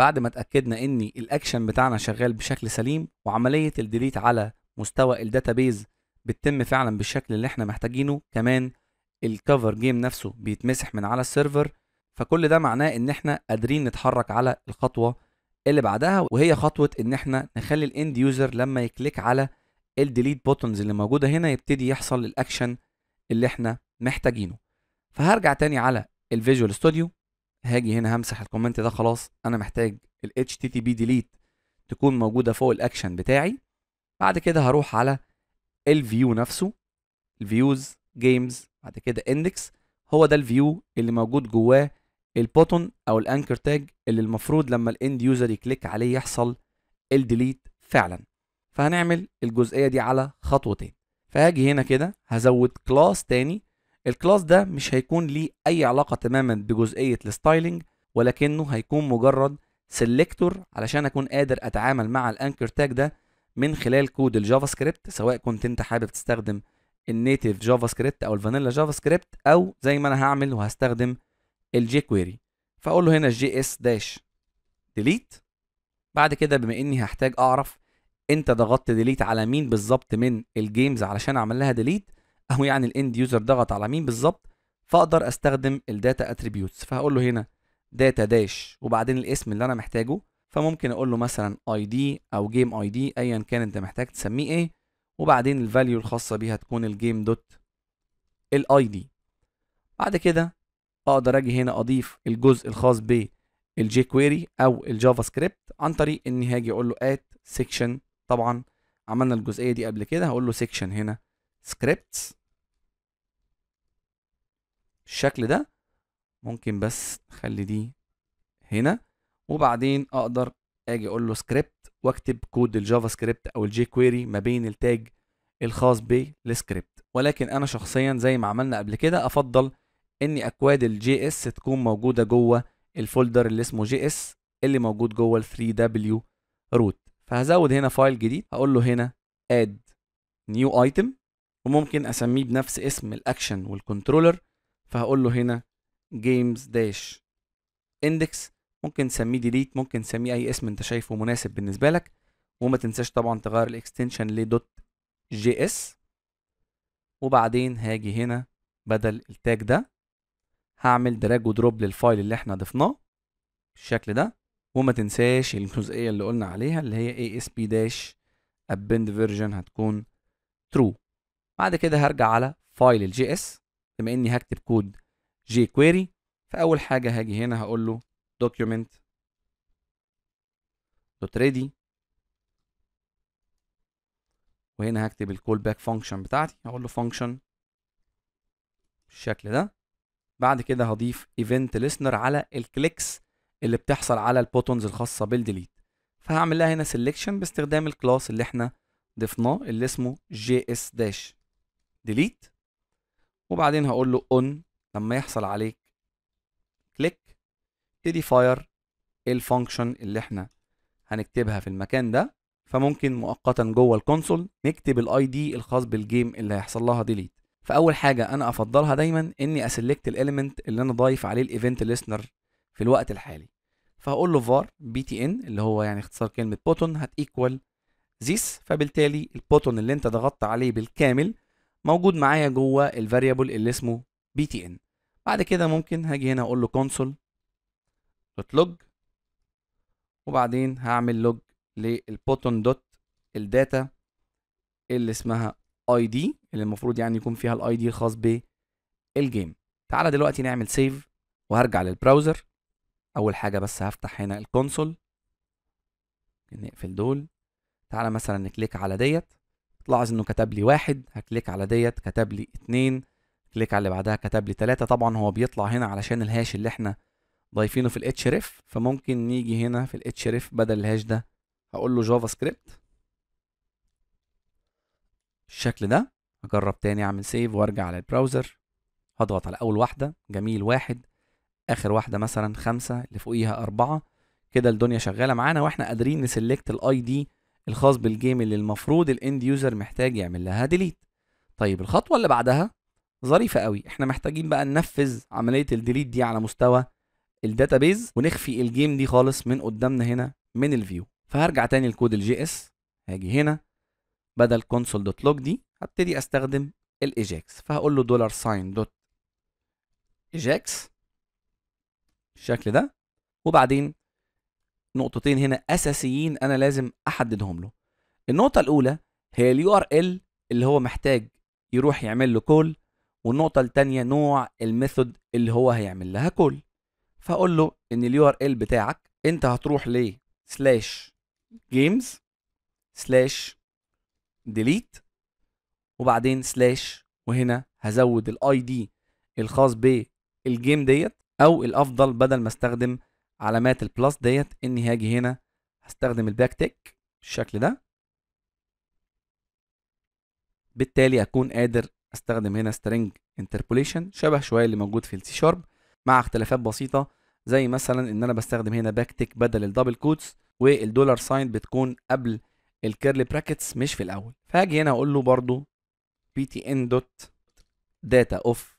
بعد ما اتاكدنا ان الاكشن بتاعنا شغال بشكل سليم وعمليه الديليت على مستوى الداتابيز بتتم فعلا بالشكل اللي احنا محتاجينه كمان الكفر جيم نفسه بيتمسح من على السيرفر فكل ده معناه ان احنا قادرين نتحرك على الخطوه اللي بعدها وهي خطوه ان احنا نخلي الاند يوزر لما يكليك على الديليت بوتنز اللي موجوده هنا يبتدي يحصل الاكشن اللي احنا محتاجينه فهرجع تاني على الفيجوال ستوديو هاجي هنا همسح الكومنت ده خلاص انا محتاج ال HTTP delete تكون موجوده فوق الاكشن بتاعي بعد كده هروح على الفيو نفسه الفيوز جيمز بعد كده اندكس هو ده الفيو اللي موجود جواه البوتون او الانكر تاج اللي المفروض لما الاند يوزر يكليك عليه يحصل الديليت فعلا فهنعمل الجزئيه دي على خطوتين فهاجي هنا كده هزود كلاس تاني الكلاس ده مش هيكون ليه اي علاقه تماما بجزئيه الستايلينج ولكنه هيكون مجرد سيلكتور علشان اكون قادر اتعامل مع الانكر تاج ده من خلال كود الجافا سكريبت سواء كنت انت حابب تستخدم النيتيف جافا سكريبت او الفانيلا جافا سكريبت او زي ما انا هعمل وهستخدم الجي كويري فاقول له هنا جي اس داش ديليت بعد كده بما اني هحتاج اعرف انت ضغطت ديليت على مين بالظبط من الجيمز علشان اعمل لها ديليت اهو يعني الاند يوزر ضغط على مين بالظبط فاقدر استخدم الداتا اتريبيوتس فهقول له هنا داتا داش وبعدين الاسم اللي انا محتاجه فممكن اقول له مثلا اي دي او جيم اي دي ايا كان انت محتاج تسميه ايه وبعدين الفاليو الخاصه بيه هتكون الجيم دوت الاي دي بعد كده اقدر اجي هنا اضيف الجزء الخاص بالجي كويري او الجافا سكريبت عن طريق اني هاجي اقول له ات سيكشن طبعا عملنا الجزئيه دي قبل كده هقول له سيكشن هنا سكريبت بالشكل ده ممكن بس اخلي دي هنا وبعدين اقدر اجي اقول له سكريبت واكتب كود الجافا سكريبت او الجي كويري ما بين التاج الخاص بالسكريبت ولكن انا شخصيا زي ما عملنا قبل كده افضل ان اكواد الجي اس تكون موجوده جوه الفولدر اللي اسمه جي اس اللي موجود جوه ال 3 دبليو روت فهزود هنا فايل جديد هقول له هنا اد نيو ايتم وممكن اسميه بنفس اسم الاكشن والكنترولر فهقول له هنا جيمز داش اندكس ممكن تسميه ديليت ممكن تسميه اي اسم انت شايفه مناسب بالنسبه لك وما تنساش طبعا تغير الاكستنشن لدوت جي اس وبعدين هاجي هنا بدل التاج ده هعمل دراج ودروب للفايل اللي احنا ضفناه بالشكل ده وما تنساش الجزئيه اللي قلنا عليها اللي هي asp داش append version هتكون true بعد كده هرجع على فايل الجي اس بما اني هكتب كود جي كويري فاول حاجه هاجي هنا هقول له دوكيومنت دوت ريدي وهنا هكتب الكول باك فانكشن بتاعتي هقول له فانكشن بالشكل ده بعد كده هضيف ايفنت ليسنر على الكليكس اللي بتحصل على البوتونز الخاصه بالديليت فهعمل لها هنا سيلكشن باستخدام الكلاس اللي احنا ضفناه اللي اسمه جي اس داش ديليت وبعدين هقول له اون لما يحصل عليك كليك تدي فاير الفانكشن اللي احنا هنكتبها في المكان ده فممكن مؤقتا جوه الكونسول نكتب الاي دي الخاص بالجيم اللي هيحصل لها ديليت فاول حاجه انا افضلها دايما اني اسلكت الاليمنت اللي انا ضايف عليه الايفنت ليسنر في الوقت الحالي فهقول له var btn اللي هو يعني اختصار كلمه بوتون هت ايكوال this فبالتالي البوتون اللي انت ضغطت عليه بالكامل موجود معايا جوه الفاريبل اللي اسمه بي تي ان بعد كده ممكن هاجي هنا اقول له كونسول دوت لوج وبعدين هعمل لوج للبوتون دوت الداتا اللي اسمها اي دي اللي المفروض يعني يكون فيها الاي دي الخاص بالجيم تعالى دلوقتي نعمل سيف وهرجع للبراوزر اول حاجه بس هفتح هنا الكونسول نقفل دول تعالى مثلا نكليك على ديت لاحظ انه كتب لي واحد هكليك على ديت كتب لي اتنين كليك على اللي بعدها كتب لي تلاتة طبعا هو بيطلع هنا علشان الهاش اللي احنا ضايفينه في الاتش ريف فممكن نيجي هنا في الاتش ريف بدل الهاش ده هقول له جافا سكريبت بالشكل ده هجرب تاني اعمل سيف وارجع على البراوزر هضغط على اول واحدة جميل واحد اخر واحدة مثلا خمسة اللي فوقيها اربعة كده الدنيا شغالة معانا واحنا قادرين نسلكت الاي دي الخاص بالجيم اللي المفروض الاند يوزر محتاج يعمل لها ديليت طيب الخطوه اللي بعدها ظريفه قوي احنا محتاجين بقى ننفذ عمليه الديليت دي على مستوى الداتابيز ونخفي الجيم دي خالص من قدامنا هنا من الفيو فهرجع تاني لكود الجي اس هاجي هنا بدل كونسول دوت لوج دي هبتدي استخدم الايجاكس فهقول له دولار ساين دوت ايجاكس بالشكل ده وبعدين نقطتين هنا اساسيين انا لازم احددهم له النقطه الاولى هي اليو ار ال اللي هو محتاج يروح يعمل له كول والنقطه الثانيه نوع الميثود اللي هو هيعمل لها كول فاقول له ان اليو ار ال بتاعك انت هتروح ل سلاش جيمز سلاش ديليت وبعدين سلاش وهنا هزود الاي دي الخاص بالجيم ديت او الافضل بدل ما استخدم علامات البلس ديت اني هاجي هنا هستخدم الباك تيك بالشكل ده بالتالي اكون قادر استخدم هنا سترينج انتربوليشن شبه شويه اللي موجود في السي شارب مع اختلافات بسيطه زي مثلا ان انا بستخدم هنا باك تيك بدل الدبل كوتس والدولار ساين بتكون قبل الكيرلي براكتس مش في الاول فهاجي هنا اقول له برضو بي تي ان دوت داتا اوف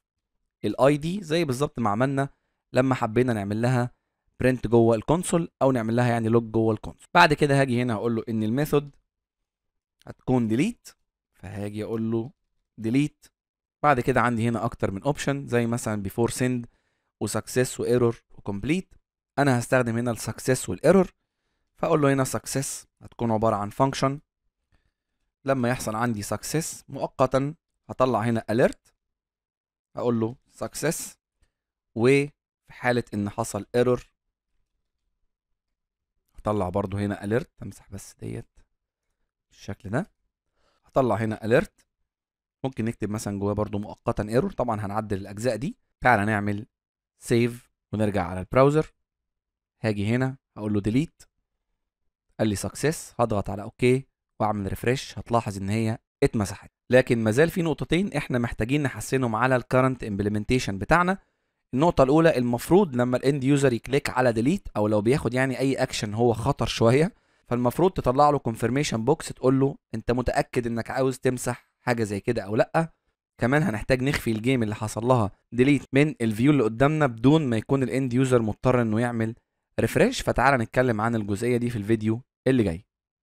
الاي دي زي بالظبط ما عملنا لما حبينا نعمل لها برنت جوه الكونسول او نعمل لها يعني لوج جوه الكونسول بعد كده هاجي هنا هقول له ان الميثود هتكون ديليت فهاجي اقول له ديليت بعد كده عندي هنا اكتر من اوبشن زي مثلا بيفور سند وسكسس وايرور وكومبليت انا هستخدم هنا السكسس والايرور فاقول له هنا سكسس هتكون عباره عن فانكشن لما يحصل عندي سكسس مؤقتا هطلع هنا اليرت اقول له سكسس وفي حاله ان حصل ايرور هطلع برضو هنا alert امسح بس ديت بالشكل ده هطلع هنا alert ممكن نكتب مثلا جواه برضو مؤقتا ايرور طبعا هنعدل الاجزاء دي تعالى نعمل سيف ونرجع على البراوزر هاجي هنا هقول له ديليت قال لي سكسس هضغط على اوكي واعمل ريفرش هتلاحظ ان هي اتمسحت لكن مازال في نقطتين احنا محتاجين نحسنهم على الكرنت امبلمنتيشن بتاعنا النقطه الاولى المفروض لما الاند يوزر يكليك على ديليت او لو بياخد يعني اي اكشن هو خطر شويه فالمفروض تطلع له كونفرميشن بوكس تقول له انت متاكد انك عاوز تمسح حاجه زي كده او لا كمان هنحتاج نخفي الجيم اللي حصل لها ديليت من الفيو اللي قدامنا بدون ما يكون الاند يوزر مضطر انه يعمل ريفريش فتعال نتكلم عن الجزئيه دي في الفيديو اللي جاي